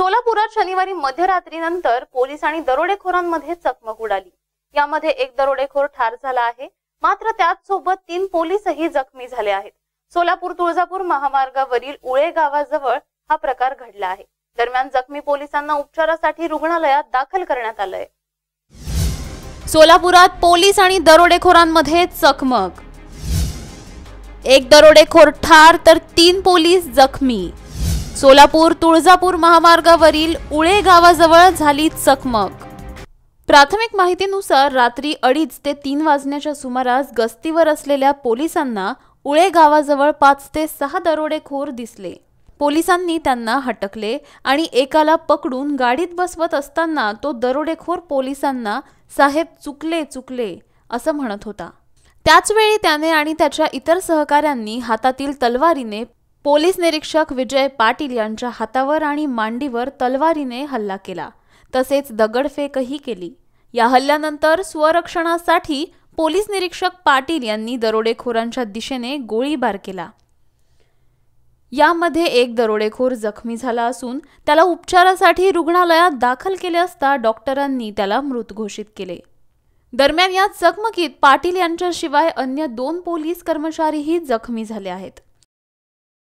सोलापुरात शनिवारी मध्यरात्रीनंतर पोलीस आणि दरोडेखोरांमध्ये चकमक उडाली यामध्ये एक दरोडेखोर ठार झाला आहे मात्र त्याच सोबत तीन पोलीसही जखमी झाले आहेत सोलापूर तुळजापूर महामार्गावरील उळे गावाजवळ हा प्रकार घडला आहे दरम्यान जखमी पोलिसांना उपचारासाठी रुग्णालयात दाखल करण्यात आलंय सोलापुरात पोलीस आणि दरोडेखोरांमध्ये चकमक एक दरोडेखोर ठार तर तीन पोलीस जखमी सोलापूर तुळजापूर महामार्गावरील उळे गावाजवळ झाली चकमक प्राथमिक माहितीनुसार रात्री अडीच ते तीन वाजण्याच्या सुमारास गस्तीवर असलेल्या पोलिसांना उळे गावाजवळ पाच ते सहा दरोडेखोर दिसले पोलिसांनी त्यांना हटकले आणि एकाला पकडून गाडीत बसवत असताना तो दरोडेखोर पोलिसांना साहेब चुकले चुकले असं म्हणत होता त्याचवेळी त्याने आणि त्याच्या इतर सहकाऱ्यांनी हातातील तलवारीने पोलीस निरीक्षक विजय पाटील यांच्या हातावर आणि मांडीवर तलवारीने हल्ला केला तसेच दगडफेकही केली या हल्ल्यानंतर स्वरक्षणासाठी पोलीस निरीक्षक पाटील यांनी दरोडेखोरांच्या दिशेने गोळीबार केला यामध्ये एक दरोडेखोर जखमी झाला असून त्याला उपचारासाठी रुग्णालयात दाखल केले असता डॉक्टरांनी त्याला मृत घोषित केले दरम्यान या चकमकीत पाटील यांच्याशिवाय अन्य दोन पोलीस कर्मचारीही जखमी झाले आहेत